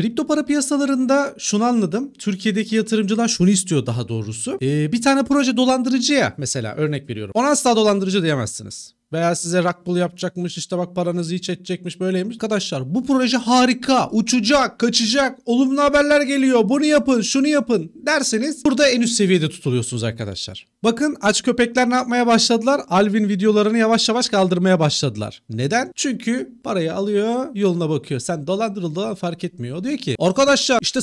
Kripto para piyasalarında şunu anladım. Türkiye'deki yatırımcılar şunu istiyor daha doğrusu. Ee, bir tane proje dolandırıcıya mesela örnek veriyorum. Ona asla dolandırıcı diyemezsiniz veya size rakbul yapacakmış işte bak paranızı hiç edecekmiş böyleymiş. Arkadaşlar bu proje harika uçacak kaçacak olumlu haberler geliyor bunu yapın şunu yapın derseniz burada en üst seviyede tutuluyorsunuz arkadaşlar. Bakın aç köpekler ne yapmaya başladılar? Alvin videolarını yavaş yavaş kaldırmaya başladılar. Neden? Çünkü parayı alıyor yoluna bakıyor. Sen dolandırıldı fark etmiyor. Diyor ki arkadaşlar işte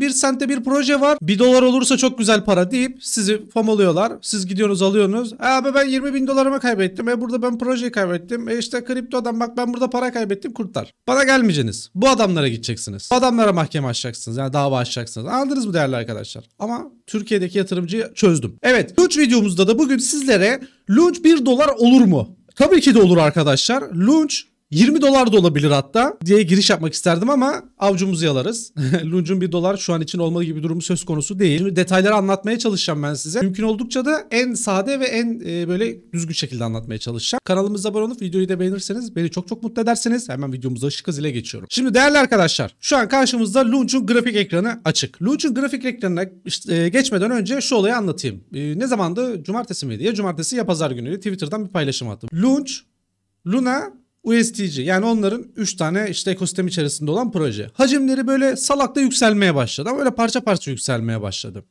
00001 sente bir proje var. 1 dolar olursa çok güzel para deyip sizi famoluyorlar. Siz gidiyorsunuz alıyorsunuz. Abi ben 20 bin dolarıma kaybettim kaybettim. E burada ben projeyi kaybettim. E işte kripto adam bak ben burada para kaybettim kurtar. Bana gelmeyeceksiniz. Bu adamlara gideceksiniz. Bu adamlara mahkeme açacaksınız. Yani dava açacaksınız. Anladınız mı değerli arkadaşlar? Ama Türkiye'deki yatırımcıyı çözdüm. Evet. Launch videomuzda da bugün sizlere Launch 1 dolar olur mu? Tabii ki de olur arkadaşlar. Launch 20 dolar da olabilir hatta diye giriş yapmak isterdim ama avcumuzu yalarız. Lunch'un 1 dolar şu an için olmalı gibi bir durumu söz konusu değil. Şimdi detayları anlatmaya çalışacağım ben size. Mümkün oldukça da en sade ve en e, böyle düzgün şekilde anlatmaya çalışacağım. Kanalımıza abone olup videoyu da beğenirseniz beni çok çok mutlu ederseniz hemen videomuza ışık hızıyla geçiyorum. Şimdi değerli arkadaşlar şu an karşımızda Lunch'un grafik ekranı açık. Lunch'un grafik ekranına işte, e, geçmeden önce şu olayı anlatayım. E, ne zamandı? Cumartesi miydi? Ya cumartesi ya pazar günüydü. Twitter'dan bir paylaşım attım. Lunch Luna USTC yani onların 3 tane işte ekosistem içerisinde olan proje. Hacimleri böyle salakta yükselmeye başladı ama böyle parça parça yükselmeye başladı.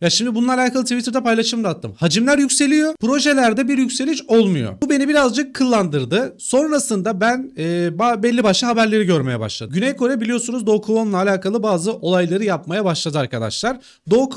Ya şimdi bununla alakalı Twitter'da paylaşım da attım. Hacimler yükseliyor, projelerde bir yükseliş olmuyor. Bu beni birazcık kıllandırdı. Sonrasında ben e, belli başlı haberleri görmeye başladım. Güney Kore biliyorsunuz Do Kwon'la alakalı bazı olayları yapmaya başladı arkadaşlar. Do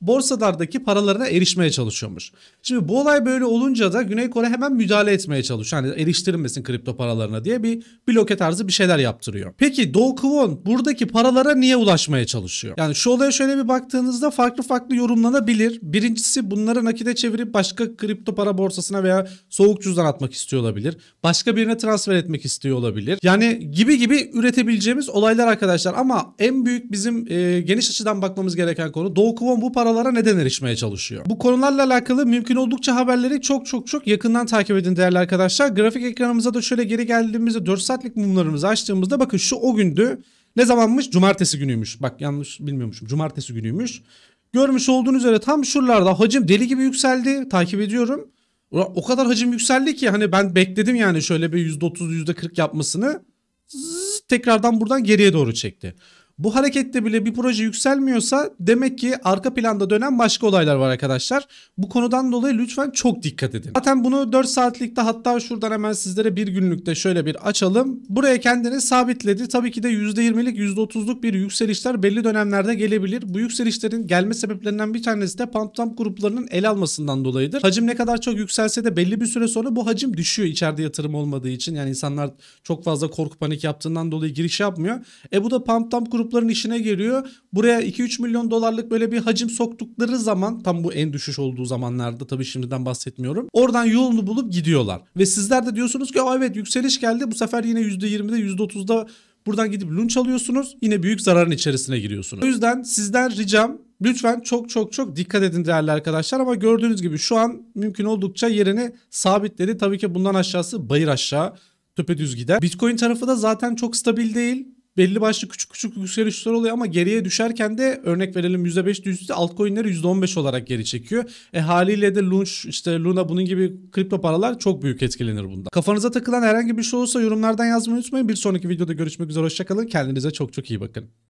borsalardaki paralarına erişmeye çalışıyormuş. Şimdi bu olay böyle olunca da Güney Kore hemen müdahale etmeye çalışıyor. Hani eriştirilmesin kripto paralarına diye bir bloke tarzı bir şeyler yaptırıyor. Peki Do Kwon buradaki paralara niye ulaşmaya çalışıyor? Yani şu olaya şöyle bir baktığınızda farklı farklı yorumlanabilir. Birincisi bunları nakide çevirip başka kripto para borsasına veya soğuk cüzdan atmak istiyor olabilir. Başka birine transfer etmek istiyor olabilir. Yani gibi gibi üretebileceğimiz olaylar arkadaşlar ama en büyük bizim e, geniş açıdan bakmamız gereken konu Do Kwon bu para paralara neden erişmeye çalışıyor. Bu konularla alakalı mümkün oldukça haberleri çok çok çok yakından takip edin değerli arkadaşlar. Grafik ekranımıza da şöyle geri geldiğimizde 4 saatlik mumlarımızı açtığımızda bakın şu o gündü. Ne zamanmış? Cumartesi günüymüş. Bak yanlış bilmiyormuşum. Cumartesi günüymüş. Görmüş olduğunuz üzere tam şuralarda hacim deli gibi yükseldi. Takip ediyorum. O kadar hacim yükseldi ki hani ben bekledim yani şöyle bir %30 %40 yapmasını. Zzz, tekrardan buradan geriye doğru çekti. Bu harekette bile bir proje yükselmiyorsa demek ki arka planda dönen başka olaylar var arkadaşlar. Bu konudan dolayı lütfen çok dikkat edin. Zaten bunu 4 saatlikte hatta şuradan hemen sizlere bir günlükte şöyle bir açalım. Buraya kendini sabitledi. Tabii ki de %20'lik %30'luk bir yükselişler belli dönemlerde gelebilir. Bu yükselişlerin gelme sebeplerinden bir tanesi de pump dump gruplarının el almasından dolayıdır. Hacim ne kadar çok yükselse de belli bir süre sonra bu hacim düşüyor içeride yatırım olmadığı için. Yani insanlar çok fazla korku panik yaptığından dolayı giriş yapmıyor. E bu da pump dump grup grupların işine giriyor. Buraya 2-3 milyon dolarlık böyle bir hacim soktukları zaman tam bu en düşüş olduğu zamanlarda tabii şimdiden bahsetmiyorum. Oradan yolunu bulup gidiyorlar. Ve sizler de diyorsunuz ki evet yükseliş geldi bu sefer yine %20'de %30'da Buradan gidip lunch alıyorsunuz. Yine büyük zararın içerisine giriyorsunuz. O yüzden sizden ricam lütfen çok çok çok dikkat edin değerli arkadaşlar. Ama gördüğünüz gibi şu an mümkün oldukça yerini sabitledi. Tabii ki bundan aşağısı bayır aşağı töpedüz gider. Bitcoin tarafı da zaten çok stabil değil belli başlı küçük küçük yükselişler oluyor ama geriye düşerken de örnek verelim %5 düştü altcoin'leri %15 olarak geri çekiyor. E haliyle de Lunch işte Luna bunun gibi kripto paralar çok büyük etkilenir bundan. Kafanıza takılan herhangi bir şey olursa yorumlardan yazmayı unutmayın. Bir sonraki videoda görüşmek üzere hoşçakalın. Kendinize çok çok iyi bakın.